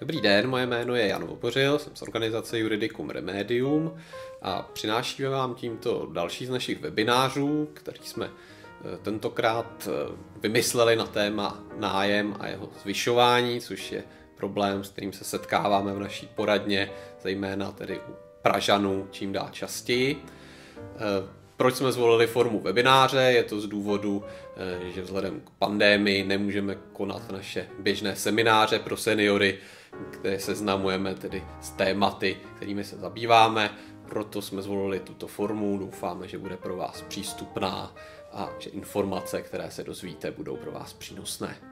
Dobrý den, moje jméno je Jan Vopořil, jsem z organizace Juridicum Remedium a přinášíme vám tímto další z našich webinářů, který jsme eh, tentokrát eh, vymysleli na téma nájem a jeho zvyšování, což je problém, s kterým se setkáváme v naší poradně, zejména tedy u Pražanů čím dál častěji. Eh, proč jsme zvolili formu webináře? Je to z důvodu, že vzhledem k pandémii nemůžeme konat naše běžné semináře pro seniory, kde seznamujeme tedy s tématy, kterými se zabýváme. Proto jsme zvolili tuto formu, doufáme, že bude pro vás přístupná a že informace, které se dozvíte, budou pro vás přínosné.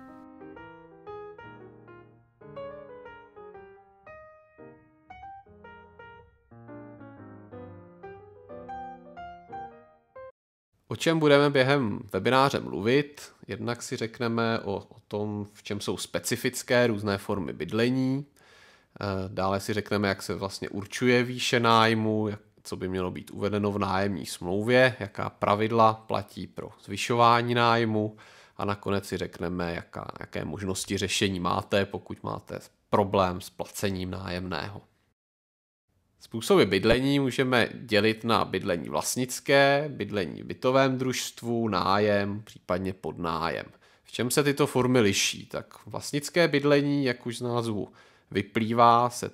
O čem budeme během webináře mluvit? Jednak si řekneme o, o tom, v čem jsou specifické různé formy bydlení. Eh, dále si řekneme, jak se vlastně určuje výše nájmu, jak, co by mělo být uvedeno v nájemní smlouvě, jaká pravidla platí pro zvyšování nájmu a nakonec si řekneme, jaká, jaké možnosti řešení máte, pokud máte problém s placením nájemného. Způsoby bydlení můžeme dělit na bydlení vlastnické, bydlení v bytovém družstvu, nájem, případně podnájem. V čem se tyto formy liší? Tak vlastnické bydlení, jak už z názvu vyplývá, se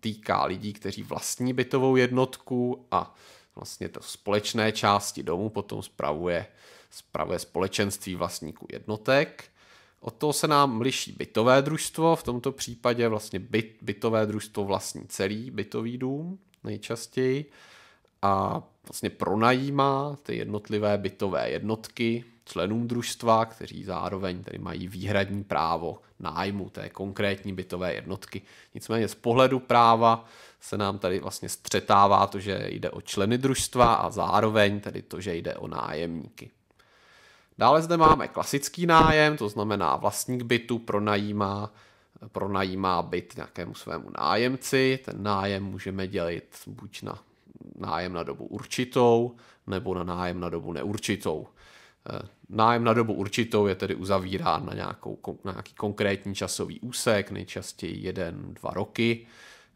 týká lidí, kteří vlastní bytovou jednotku a vlastně to společné části domu potom spravuje, spravuje společenství vlastníků jednotek. Od toho se nám liší bytové družstvo, v tomto případě vlastně byt, bytové družstvo vlastní celý bytový dům nejčastěji a vlastně pronajímá ty jednotlivé bytové jednotky členům družstva, kteří zároveň tedy mají výhradní právo nájmu té konkrétní bytové jednotky. Nicméně z pohledu práva se nám tady vlastně střetává to, že jde o členy družstva a zároveň tedy to, že jde o nájemníky. Dále zde máme klasický nájem, to znamená vlastník bytu pronajímá, pronajímá byt nějakému svému nájemci. Ten nájem můžeme dělit buď na nájem na dobu určitou nebo na nájem na dobu neurčitou. Eh, nájem na dobu určitou je tedy uzavírán na, nějakou, na nějaký konkrétní časový úsek, nejčastěji jeden, dva roky.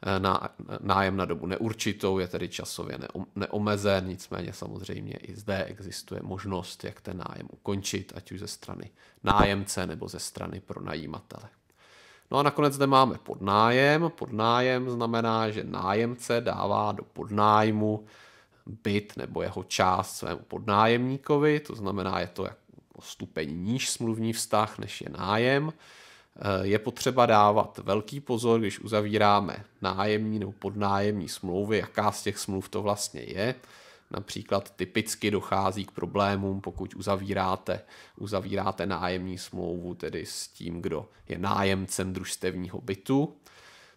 Eh, na, nájem na dobu neurčitou, je tedy časově neomezen, nicméně samozřejmě i zde existuje možnost, jak ten nájem ukončit, ať už ze strany nájemce nebo ze strany pronajímatele. No a nakonec zde máme podnájem. Podnájem znamená, že nájemce dává do podnájmu byt nebo jeho část svému podnájemníkovi, to znamená, je to jako stupeň níž smluvní vztah, než je nájem. Eh, je potřeba dávat velký pozor, když uzavíráme nájemní nebo podnájemní smlouvy, jaká z těch smluv to vlastně je. Například typicky dochází k problémům, pokud uzavíráte, uzavíráte nájemní smlouvu tedy s tím, kdo je nájemcem družstevního bytu,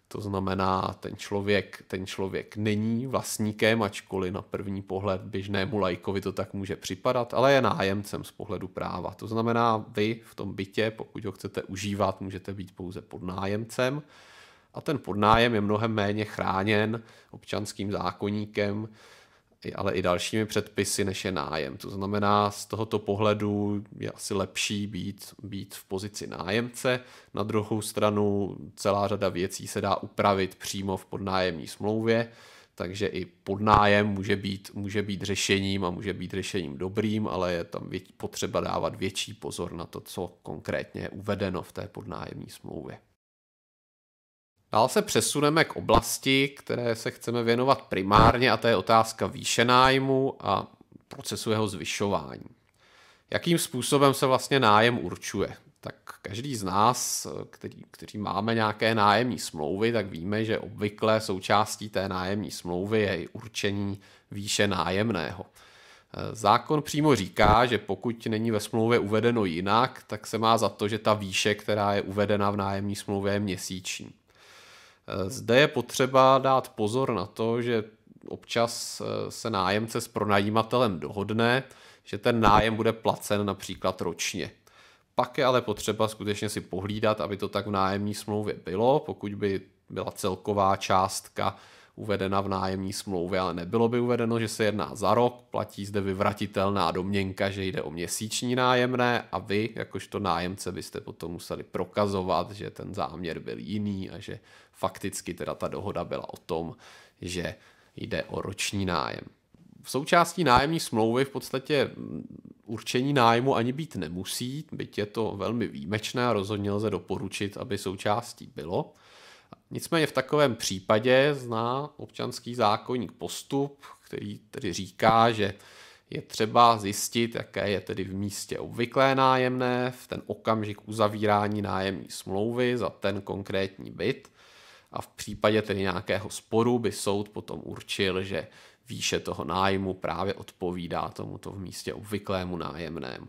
to znamená, ten člověk, ten člověk není vlastníkem, ačkoliv na první pohled běžnému lajkovi to tak může připadat, ale je nájemcem z pohledu práva. To znamená, vy v tom bytě, pokud ho chcete užívat, můžete být pouze podnájemcem a ten podnájem je mnohem méně chráněn občanským zákoníkem, ale i dalšími předpisy, než je nájem. To znamená, z tohoto pohledu je asi lepší být, být v pozici nájemce. Na druhou stranu celá řada věcí se dá upravit přímo v podnájemní smlouvě, takže i podnájem může být, může být řešením a může být řešením dobrým, ale je tam potřeba dávat větší pozor na to, co konkrétně je uvedeno v té podnájemní smlouvě. Dál se přesuneme k oblasti, které se chceme věnovat primárně, a to je otázka výše nájmu a procesu jeho zvyšování. Jakým způsobem se vlastně nájem určuje? Tak každý z nás, který, kteří máme nějaké nájemní smlouvy, tak víme, že obvykle součástí té nájemní smlouvy je i určení výše nájemného. Zákon přímo říká, že pokud není ve smlouvě uvedeno jinak, tak se má za to, že ta výše, která je uvedena v nájemní smlouvě, je měsíční. Eh, zde je potřeba dát pozor na to, že občas eh, se nájemce s pronajímatelem dohodne, že ten nájem bude placen například ročně. Pak je ale potřeba skutečně si pohlídat, aby to tak v nájemní smlouvě bylo, pokud by byla celková částka uvedena v nájemní smlouvě, ale nebylo by uvedeno, že se jedná za rok, platí zde vyvratitelná domněnka, že jde o měsíční nájemné a vy, jakožto nájemce, byste potom museli prokazovat, že ten záměr byl jiný a že Fakticky teda ta dohoda byla o tom, že jde o roční nájem. V součástí nájemní smlouvy v podstatě mm, určení nájmu ani být nemusí, byť je to velmi výjimečné a rozhodně lze doporučit, aby součástí bylo. Nicméně v takovém případě zná občanský zákonník postup, který tedy říká, že je třeba zjistit, jaké je tedy v místě obvyklé nájemné v ten okamžik uzavírání nájemní smlouvy za ten konkrétní byt a v případě tedy nějakého sporu by soud potom určil, že výše toho nájmu právě odpovídá tomuto v místě obvyklému nájemnému.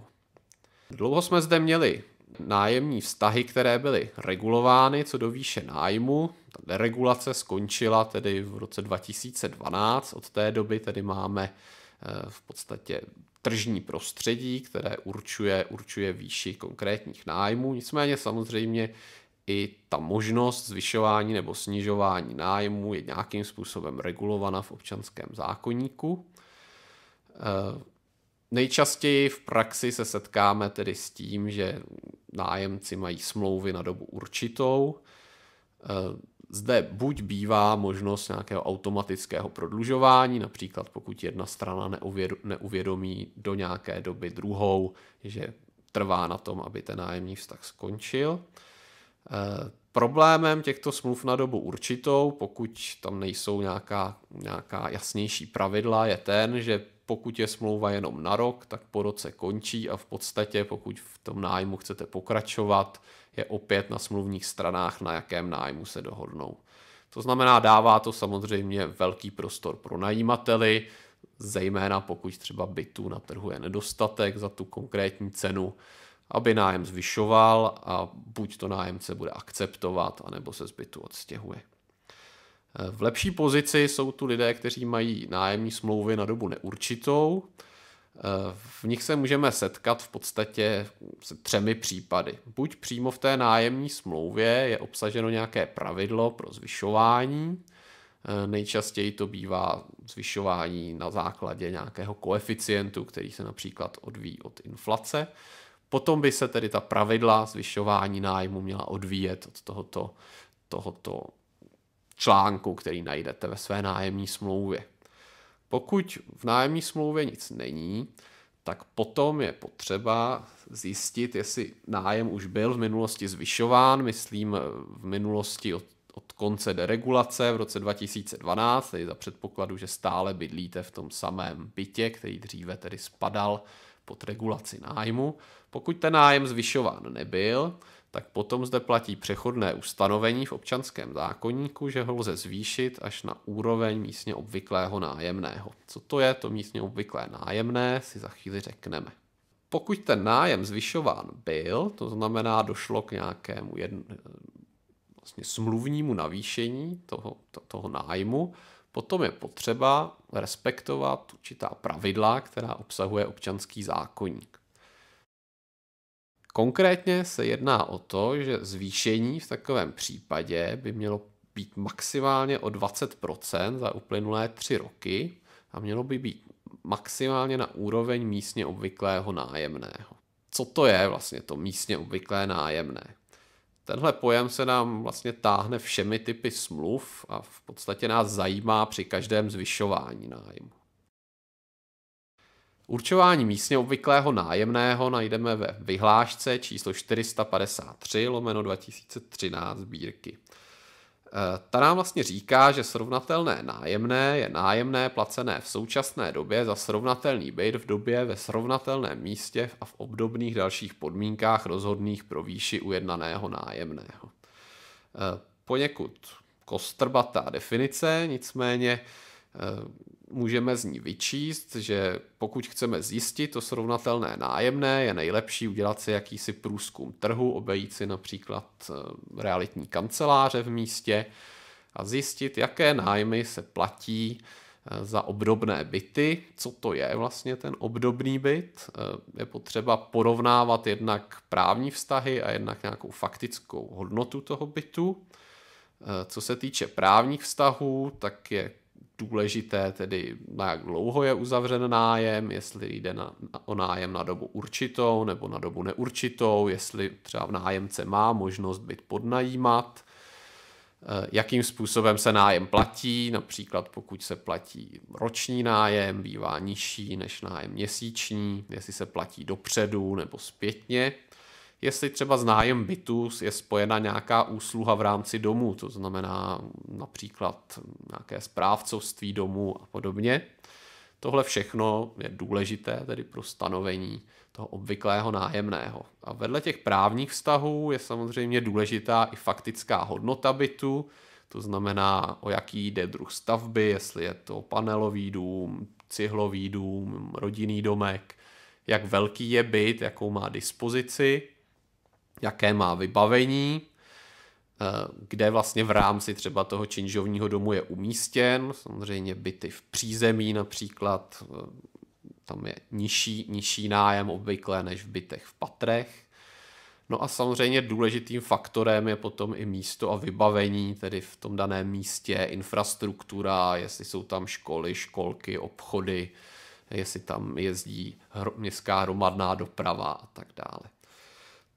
Dlouho jsme zde měli nájemní vztahy, které byly regulovány co do výše nájmu. Ta deregulace skončila tedy v roce 2012, od té doby tedy máme eh, v podstatě tržní prostředí, které určuje, určuje výši konkrétních nájmů. Nicméně samozřejmě i ta možnost zvyšování nebo snižování nájmu je nějakým způsobem regulovaná v občanském zákoníku. Eh, nejčastěji v praxi se setkáme tedy s tím, že nájemci mají smlouvy na dobu určitou. Eh, zde buď bývá možnost nějakého automatického prodlužování, například pokud jedna strana neuvědomí do nějaké doby druhou, že trvá na tom, aby ten nájemní vztah skončil – Eh, problémem těchto smluv na dobu určitou, pokud tam nejsou nějaká, nějaká jasnější pravidla, je ten, že pokud je smlouva jenom na rok, tak po roce končí a v podstatě, pokud v tom nájmu chcete pokračovat, je opět na smluvních stranách, na jakém nájmu se dohodnou. To znamená, dává to samozřejmě velký prostor pro najímateli, zejména pokud třeba bytů na trhu je nedostatek za tu konkrétní cenu, aby nájem zvyšoval a buď to nájemce bude akceptovat, anebo se zbytu odstěhuje. V lepší pozici jsou tu lidé, kteří mají nájemní smlouvy na dobu neurčitou. V nich se můžeme setkat v podstatě se třemi případy. Buď přímo v té nájemní smlouvě je obsaženo nějaké pravidlo pro zvyšování, Nejčastěji to bývá zvyšování na základě nějakého koeficientu, který se například odvíjí od inflace. Potom by se tedy ta pravidla zvyšování nájmu měla odvíjet od tohoto, tohoto článku, který najdete ve své nájemní smlouvě. Pokud v nájemní smlouvě nic není, tak potom je potřeba zjistit, jestli nájem už byl v minulosti zvyšován, myslím eh, v minulosti od, od konce deregulace v roce 2012, tedy za předpokladu, že stále bydlíte v tom samém bytě, který dříve tedy spadal pod regulaci nájmu, pokud ten nájem zvyšován nebyl, tak potom zde platí přechodné ustanovení v občanském zákonníku, že ho lze zvýšit až na úroveň místně obvyklého nájemného. Co to je to místně obvyklé nájemné, si za chvíli řekneme. Pokud ten nájem zvyšován byl, to znamená došlo k nějakému jedn... vlastně smluvnímu navýšení toho, to, toho nájmu, Potom je potřeba respektovat určitá pravidla, která obsahuje občanský zákonník. Konkrétně se jedná o to, že zvýšení v takovém případě by mělo být maximálně o 20% za uplynulé tři roky a mělo by být maximálně na úroveň místně obvyklého nájemného. Co to je vlastně to místně obvyklé nájemné? Tenhle pojem se nám vlastně táhne všemi typy smluv a v podstatě nás zajímá při každém zvyšování nájmu. Určování místně obvyklého nájemného najdeme ve vyhlášce číslo 453 lomeno 2013 sbírky. Eh, ta nám vlastně říká, že srovnatelné nájemné je nájemné placené v současné době za srovnatelný byt v době ve srovnatelném místě a v obdobných dalších podmínkách rozhodných pro výši ujednaného nájemného. Eh, poněkud kostrbatá definice, nicméně eh, můžeme z ní vyčíst, že pokud chceme zjistit to srovnatelné nájemné, je nejlepší udělat si jakýsi průzkum trhu, obejít si například eh, realitní kanceláře v místě a zjistit, jaké nájmy se platí eh, za obdobné byty, co to je vlastně ten obdobný byt. Eh, je potřeba porovnávat jednak právní vztahy a jednak nějakou faktickou hodnotu toho bytu. Co se týče právních vztahů, tak je důležité tedy, na jak dlouho je uzavřen nájem, jestli jde na, o nájem na dobu určitou nebo na dobu neurčitou, jestli třeba nájemce má možnost být podnajímat, eh, jakým způsobem se nájem platí, například pokud se platí roční nájem, bývá nižší než nájem měsíční, jestli se platí dopředu nebo zpětně jestli třeba s nájem bytu je spojena nějaká úsluha v rámci domu, to znamená například nějaké správcovství domu a podobně. Tohle všechno je důležité tedy pro stanovení toho obvyklého nájemného. A vedle těch právních vztahů je samozřejmě důležitá i faktická hodnota bytu, to znamená, o jaký jde druh stavby, jestli je to panelový dům, cihlový dům, rodinný domek, jak velký je byt, jakou má dispozici jaké má vybavení, eh, kde vlastně v rámci třeba toho činžovního domu je umístěn, samozřejmě byty v přízemí například, eh, tam je nižší, nižší nájem obvykle než v bytech v patrech. No a samozřejmě důležitým faktorem je potom i místo a vybavení, tedy v tom daném místě, infrastruktura, jestli jsou tam školy, školky, obchody, jestli tam jezdí městská hromadná doprava a tak dále.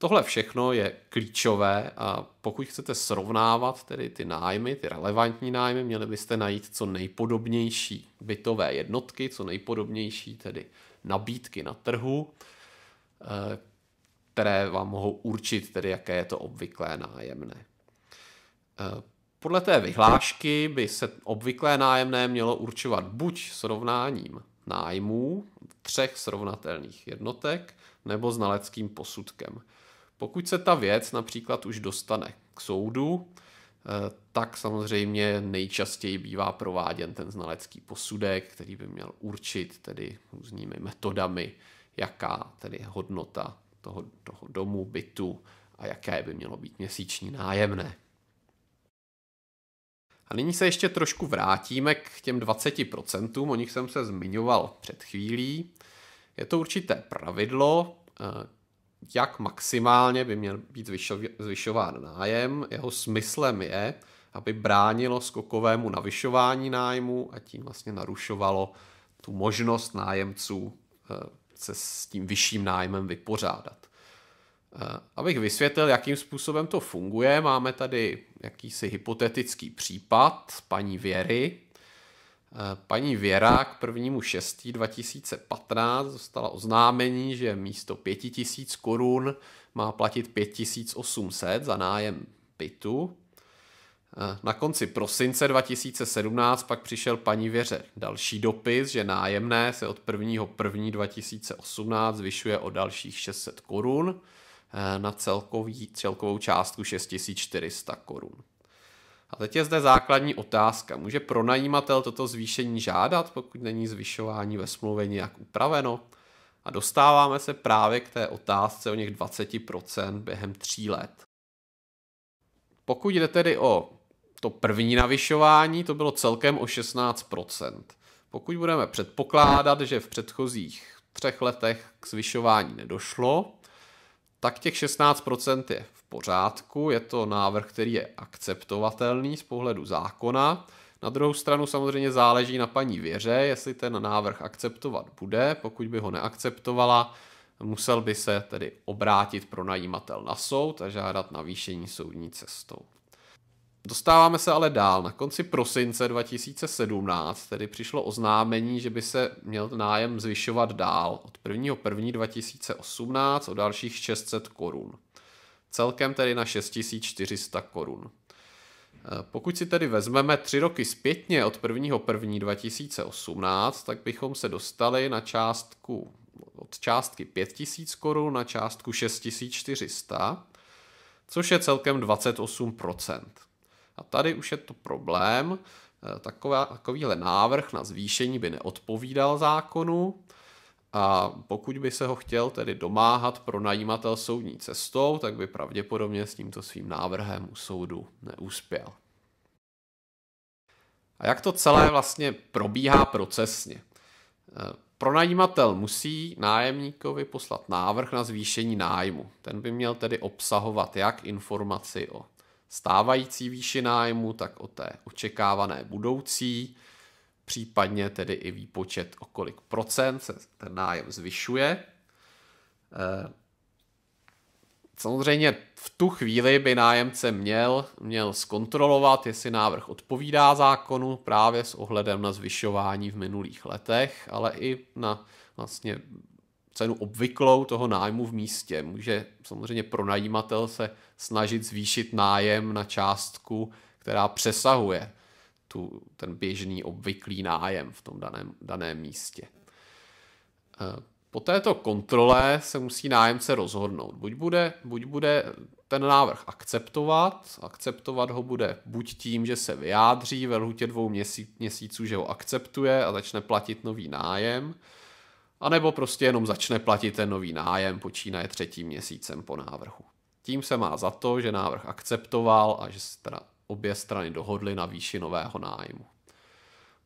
Tohle všechno je klíčové a pokud chcete srovnávat tedy ty nájmy, ty relevantní nájmy, měli byste najít co nejpodobnější bytové jednotky, co nejpodobnější tedy nabídky na trhu, eh, které vám mohou určit tedy, jaké je to obvyklé nájemné. Eh, podle té vyhlášky by se obvyklé nájemné mělo určovat buď srovnáním nájmů třech srovnatelných jednotek nebo znaleckým posudkem. Pokud se ta věc například už dostane k soudu, eh, tak samozřejmě nejčastěji bývá prováděn ten znalecký posudek, který by měl určit tedy různými metodami, jaká tedy hodnota toho, toho domu, bytu a jaké by mělo být měsíční nájemné. A nyní se ještě trošku vrátíme k těm 20%, o nich jsem se zmiňoval před chvílí. Je to určité pravidlo, eh, jak maximálně by měl být zvyšován nájem. Jeho smyslem je, aby bránilo skokovému navyšování nájmu a tím vlastně narušovalo tu možnost nájemců eh, se s tím vyšším nájmem vypořádat. Eh, abych vysvětlil, jakým způsobem to funguje, máme tady jakýsi hypotetický případ paní Věry, Eh, paní Věra k prvnímu 6. 2015 dostala oznámení, že místo 5000 korun má platit 5800 za nájem bytu. Eh, na konci prosince 2017 pak přišel paní Věře další dopis, že nájemné se od 1. 1. 2018 zvyšuje o dalších 600 korun eh, na celkový, celkovou částku 6400 korun. A teď je zde základní otázka. Může pronajímatel toto zvýšení žádat, pokud není zvyšování ve smlouvě nějak upraveno? A dostáváme se právě k té otázce o něch 20% během tří let. Pokud jde tedy o to první navyšování, to bylo celkem o 16%. Pokud budeme předpokládat, že v předchozích třech letech k zvyšování nedošlo, tak těch 16% je v pořádku, je to návrh, který je akceptovatelný z pohledu zákona. Na druhou stranu samozřejmě záleží na paní Věře, jestli ten návrh akceptovat bude. Pokud by ho neakceptovala, musel by se tedy obrátit pro najímatel na soud a žádat navýšení soudní cestou. Dostáváme se ale dál. Na konci prosince 2017 tedy přišlo oznámení, že by se měl nájem zvyšovat dál od 1.1.2018 2018 o dalších 600 korun. Celkem tedy na 6400 korun. Eh, pokud si tedy vezmeme tři roky zpětně od 1.1.2018, 2018, tak bychom se dostali na částku od částky 5000 korun na částku 6400, což je celkem 28 a tady už je to problém. E, taková, takovýhle návrh na zvýšení by neodpovídal zákonu a pokud by se ho chtěl tedy domáhat pro najímatel soudní cestou, tak by pravděpodobně s tímto svým návrhem u soudu neúspěl. A jak to celé vlastně probíhá procesně? E, pronajímatel musí nájemníkovi poslat návrh na zvýšení nájmu. Ten by měl tedy obsahovat jak informaci o stávající výši nájmu, tak o té očekávané budoucí, případně tedy i výpočet, o kolik procent se ten nájem zvyšuje. Eh, samozřejmě v tu chvíli by nájemce měl, měl zkontrolovat, jestli návrh odpovídá zákonu právě s ohledem na zvyšování v minulých letech, ale i na vlastně cenu obvyklou toho nájmu v místě. Může samozřejmě pronajímatel se snažit zvýšit nájem na částku, která přesahuje tu, ten běžný obvyklý nájem v tom daném, daném místě. Eh, po této kontrole se musí nájemce rozhodnout. Buď bude, buď bude ten návrh akceptovat, akceptovat ho bude buď tím, že se vyjádří ve lhutě dvou měsíců, že ho akceptuje a začne platit nový nájem, a nebo prostě jenom začne platit ten nový nájem, počínaje třetím měsícem po návrhu. Tím se má za to, že návrh akceptoval a že se teda obě strany dohodly na výši nového nájmu.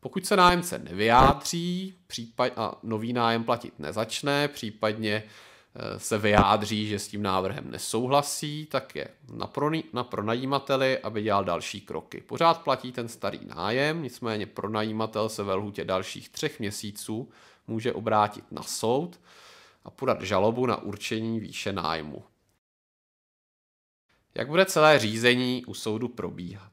Pokud se nájemce nevyjádří případ, a nový nájem platit nezačne, případně e, se vyjádří, že s tím návrhem nesouhlasí, tak je na, prony, na pronajímateli, aby dělal další kroky. Pořád platí ten starý nájem, nicméně pronajímatel se ve lhutě dalších třech měsíců může obrátit na soud a podat žalobu na určení výše nájmu. Jak bude celé řízení u soudu probíhat?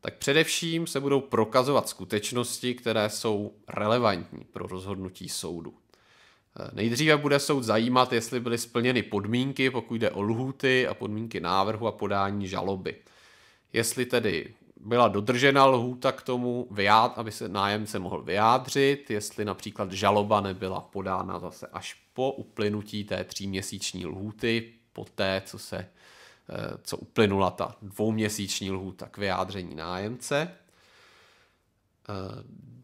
Tak především se budou prokazovat skutečnosti, které jsou relevantní pro rozhodnutí soudu. Nejdříve bude soud zajímat, jestli byly splněny podmínky, pokud jde o lhuty a podmínky návrhu a podání žaloby. Jestli tedy byla dodržena lhůta k tomu, vyjád, aby se nájemce mohl vyjádřit, jestli například žaloba nebyla podána zase až po uplynutí té tříměsíční lhůty, po té, co se eh, co uplynula ta dvouměsíční lhůta k vyjádření nájemce. Eh,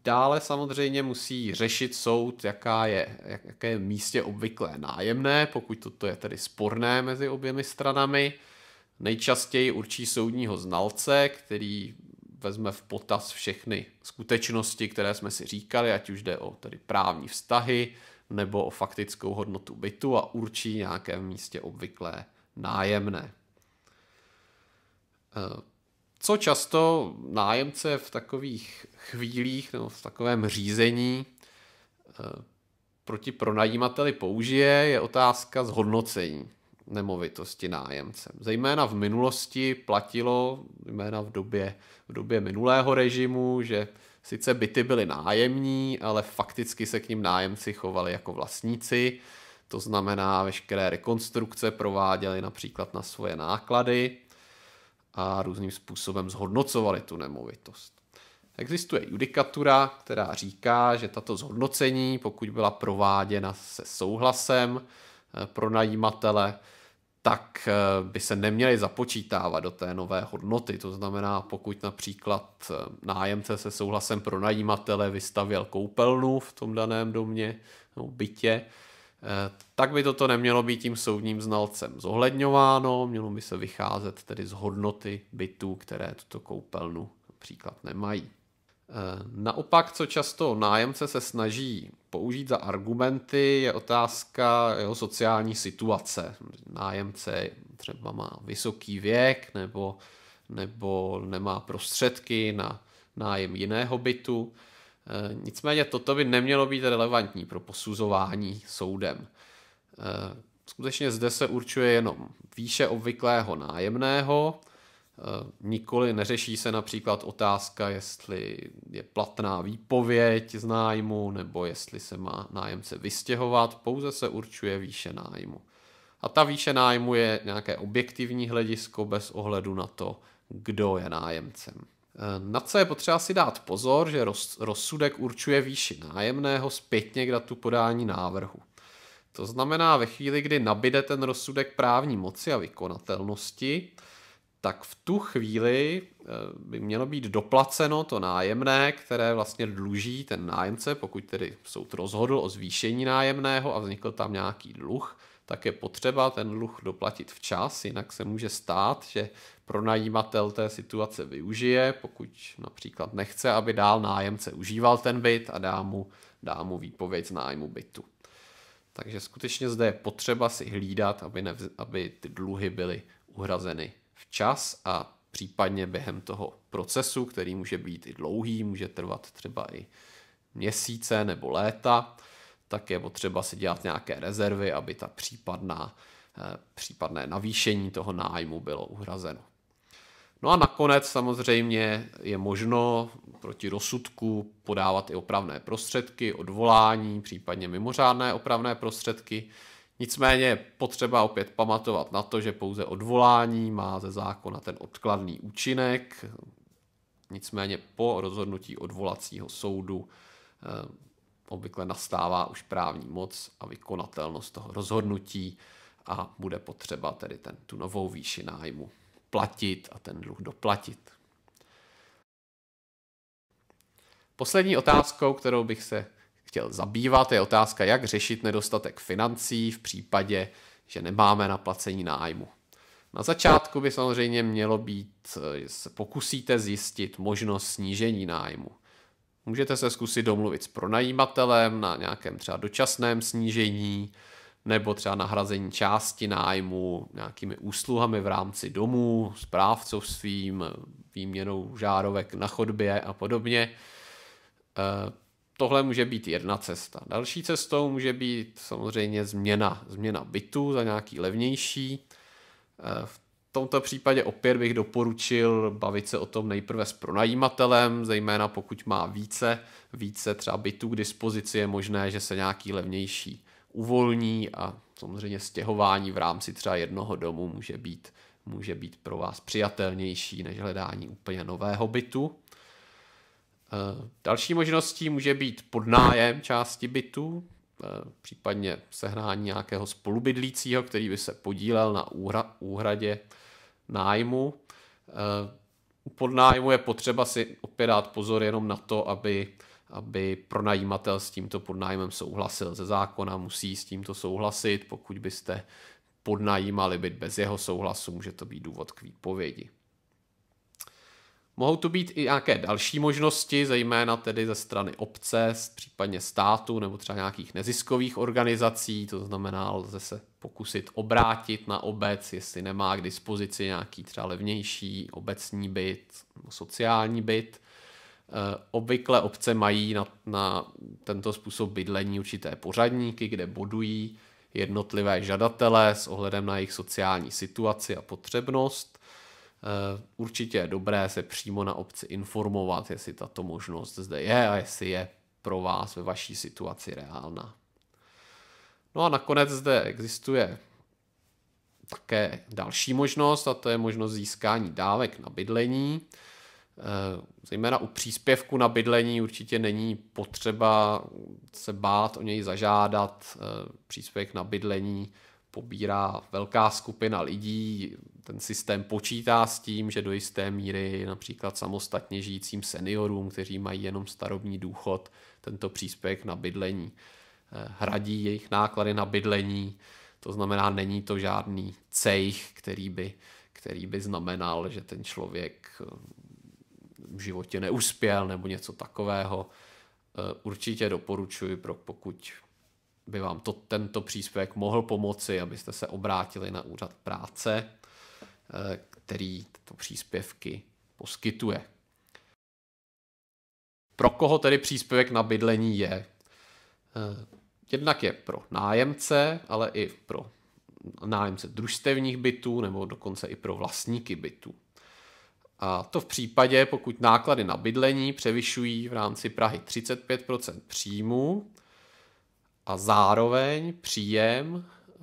dále samozřejmě musí řešit soud, jaká je, jaké je místě obvyklé nájemné, pokud toto je tedy sporné mezi oběmi stranami. Nejčastěji určí soudního znalce, který vezme v potaz všechny skutečnosti, které jsme si říkali, ať už jde o tedy právní vztahy nebo o faktickou hodnotu bytu a určí nějaké v místě obvyklé nájemné. Eh, co často nájemce v takových chvílích nebo v takovém řízení eh, proti pronajímateli použije, je otázka zhodnocení nemovitosti nájemcem. Zejména v minulosti platilo, zejména v době, v době minulého režimu, že sice byty byly nájemní, ale fakticky se k ním nájemci chovali jako vlastníci, to znamená, veškeré rekonstrukce prováděli například na svoje náklady a různým způsobem zhodnocovali tu nemovitost. Existuje judikatura, která říká, že tato zhodnocení, pokud byla prováděna se souhlasem eh, pronajímatele, tak eh, by se neměly započítávat do té nové hodnoty. To znamená, pokud například eh, nájemce se souhlasem pro najímatele koupelnu v tom daném domě nebo bytě, eh, tak by toto nemělo být tím soudním znalcem zohledňováno, mělo by se vycházet tedy z hodnoty bytů, které tuto koupelnu například nemají. Eh, naopak, co často nájemce se snaží použít za argumenty, je otázka jeho sociální situace. Nájemce třeba má vysoký věk nebo, nebo nemá prostředky na nájem jiného bytu. Eh, nicméně toto by nemělo být relevantní pro posuzování soudem. Eh, skutečně zde se určuje jenom výše obvyklého nájemného, Eh, nikoli neřeší se například otázka, jestli je platná výpověď z nájmu nebo jestli se má nájemce vystěhovat, pouze se určuje výše nájmu. A ta výše nájmu je nějaké objektivní hledisko bez ohledu na to, kdo je nájemcem. Eh, na co je potřeba si dát pozor, že rozsudek určuje výši nájemného zpětně k datu podání návrhu. To znamená, ve chvíli, kdy nabide ten rozsudek právní moci a vykonatelnosti, tak v tu chvíli eh, by mělo být doplaceno to nájemné, které vlastně dluží ten nájemce, pokud tedy soud rozhodl o zvýšení nájemného a vznikl tam nějaký dluh, tak je potřeba ten dluh doplatit včas, jinak se může stát, že pronajímatel té situace využije, pokud například nechce, aby dál nájemce užíval ten byt a dá mu, dá mu výpověď z nájmu bytu. Takže skutečně zde je potřeba si hlídat, aby, ne, aby ty dluhy byly uhrazeny včas a případně během toho procesu, který může být i dlouhý, může trvat třeba i měsíce nebo léta, tak je potřeba si dělat nějaké rezervy, aby ta případná, eh, případné navýšení toho nájmu bylo uhrazeno. No a nakonec samozřejmě je možno proti rozsudku podávat i opravné prostředky, odvolání, případně mimořádné opravné prostředky, Nicméně je potřeba opět pamatovat na to, že pouze odvolání má ze zákona ten odkladný účinek, nicméně po rozhodnutí odvolacího soudu eh, obvykle nastává už právní moc a vykonatelnost toho rozhodnutí a bude potřeba tedy ten, tu novou výši nájmu platit a ten dluh doplatit. Poslední otázkou, kterou bych se chtěl zabývat. Je otázka, jak řešit nedostatek financí v případě, že nemáme na placení nájmu. Na začátku by samozřejmě mělo být, se pokusíte zjistit možnost snížení nájmu. Můžete se zkusit domluvit s pronajímatelem na nějakém třeba dočasném snížení, nebo třeba nahrazení části nájmu nějakými úsluhami v rámci domů, správcovstvím, výměnou žárovek na chodbě a podobně. Eh, Tohle může být jedna cesta. Další cestou může být samozřejmě změna, změna bytu za nějaký levnější. Eh, v tomto případě opět bych doporučil bavit se o tom nejprve s pronajímatelem, zejména pokud má více, více třeba bytů k dispozici, je možné, že se nějaký levnější uvolní a samozřejmě stěhování v rámci třeba jednoho domu může být, může být pro vás přijatelnější než hledání úplně nového bytu. Eh, další možností může být podnájem části bytu, eh, případně sehnání nějakého spolubydlícího, který by se podílel na úhradě nájmu. Eh, u podnájmu je potřeba si opět dát pozor jenom na to, aby, aby pronajímatel s tímto podnájmem souhlasil ze zákona, musí s tímto souhlasit. Pokud byste podnajímali byt bez jeho souhlasu, může to být důvod k výpovědi. Mohou tu být i nějaké další možnosti, zejména tedy ze strany obce, případně státu nebo třeba nějakých neziskových organizací, to znamená, lze se pokusit obrátit na obec, jestli nemá k dispozici nějaký třeba levnější obecní byt, sociální byt. Eh, obvykle obce mají na, na tento způsob bydlení určité pořadníky, kde bodují jednotlivé žadatele s ohledem na jejich sociální situaci a potřebnost – Eh, určitě je dobré se přímo na obci informovat, jestli tato možnost zde je a jestli je pro vás ve vaší situaci reálná. No a nakonec zde existuje také další možnost, a to je možnost získání dávek na bydlení. Eh, zejména u příspěvku na bydlení určitě není potřeba se bát o něj zažádat. Eh, příspěvek na bydlení pobírá velká skupina lidí. Ten systém počítá s tím, že do jisté míry například samostatně žijícím seniorům, kteří mají jenom starobní důchod, tento příspěvek na bydlení eh, hradí jejich náklady na bydlení. To znamená, není to žádný cejch, který by, který by znamenal, že ten člověk eh, v životě neuspěl nebo něco takového. Eh, určitě doporučuji, pro pokud by vám to, tento příspěvek mohl pomoci, abyste se obrátili na úřad práce, eh, který tyto příspěvky poskytuje. Pro koho tedy příspěvek na bydlení je? Eh, jednak je pro nájemce, ale i pro nájemce družstevních bytů nebo dokonce i pro vlastníky bytů. A to v případě, pokud náklady na bydlení převyšují v rámci Prahy 35 příjmů a zároveň příjem eh,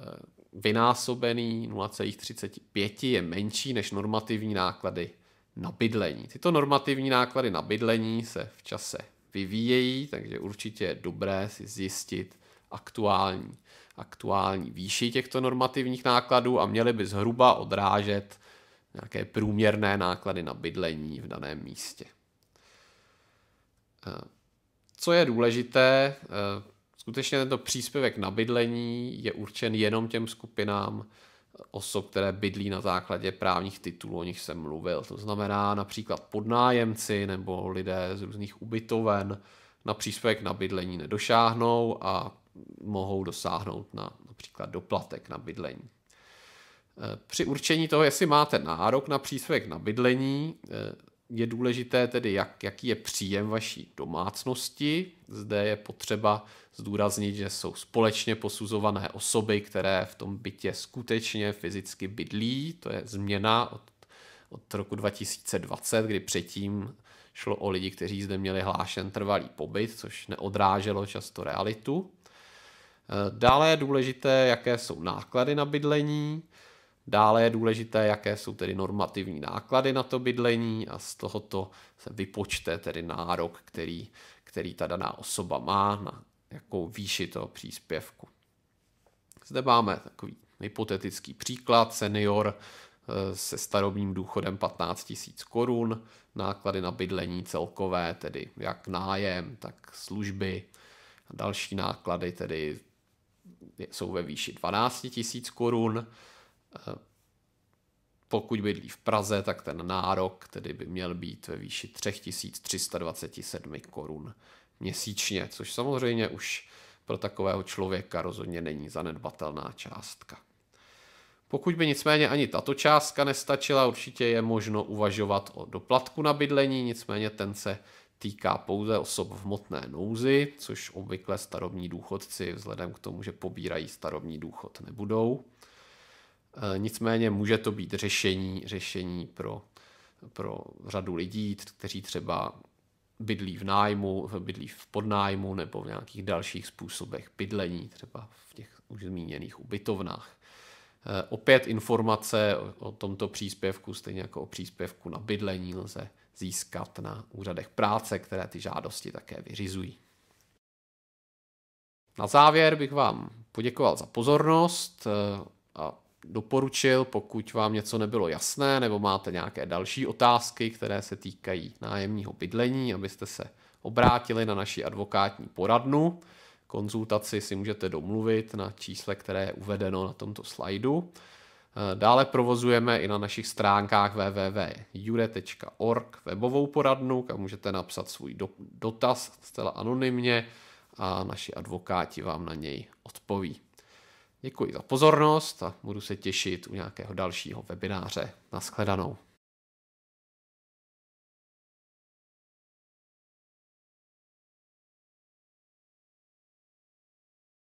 vynásobený 0,35 je menší než normativní náklady na bydlení. Tyto normativní náklady na bydlení se v čase vyvíjejí, takže určitě je dobré si zjistit aktuální, aktuální výši těchto normativních nákladů a měly by zhruba odrážet nějaké průměrné náklady na bydlení v daném místě. Eh, co je důležité, eh, skutečně tento příspěvek na bydlení je určen jenom těm skupinám osob, které bydlí na základě právních titulů, o nich jsem mluvil. To znamená například podnájemci nebo lidé z různých ubytoven na příspěvek na bydlení nedošáhnou a mohou dosáhnout na například doplatek na bydlení. E, při určení toho, jestli máte nárok na příspěvek na bydlení, e, je důležité tedy, jak, jaký je příjem vaší domácnosti. Zde je potřeba zdůraznit, že jsou společně posuzované osoby, které v tom bytě skutečně fyzicky bydlí. To je změna od, od roku 2020, kdy předtím šlo o lidi, kteří zde měli hlášen trvalý pobyt, což neodráželo často realitu. Dále je důležité, jaké jsou náklady na bydlení. Dále je důležité, jaké jsou tedy normativní náklady na to bydlení a z tohoto se vypočte tedy nárok, který, který ta daná osoba má na jakou výši toho příspěvku. Zde máme takový hypotetický příklad. Senior eh, se starobním důchodem 15 000 korun, náklady na bydlení celkové, tedy jak nájem, tak služby, další náklady tedy jsou ve výši 12 000 korun Eh, pokud bydlí v Praze, tak ten nárok tedy by měl být ve výši 3327 korun měsíčně, což samozřejmě už pro takového člověka rozhodně není zanedbatelná částka. Pokud by nicméně ani tato částka nestačila, určitě je možno uvažovat o doplatku na bydlení, nicméně ten se týká pouze osob v motné nouzi, což obvykle starobní důchodci vzhledem k tomu, že pobírají starobní důchod nebudou. Eh, nicméně může to být řešení, řešení pro, pro řadu lidí, kteří třeba bydlí v nájmu, bydlí v podnájmu nebo v nějakých dalších způsobech bydlení, třeba v těch už zmíněných ubytovnách. Eh, opět informace o tomto příspěvku, stejně jako o příspěvku na bydlení, lze získat na úřadech práce, které ty žádosti také vyřizují. Na závěr bych vám poděkoval za pozornost eh, a doporučil, pokud vám něco nebylo jasné nebo máte nějaké další otázky, které se týkají nájemního bydlení, abyste se obrátili na naši advokátní poradnu. Konzultaci si můžete domluvit na čísle, které je uvedeno na tomto slajdu. Dále provozujeme i na našich stránkách www.jure.org webovou poradnu, kam můžete napsat svůj dotaz zcela anonymně a naši advokáti vám na něj odpoví. Děkuji za pozornost a budu se těšit u nějakého dalšího webináře. Naschledanou.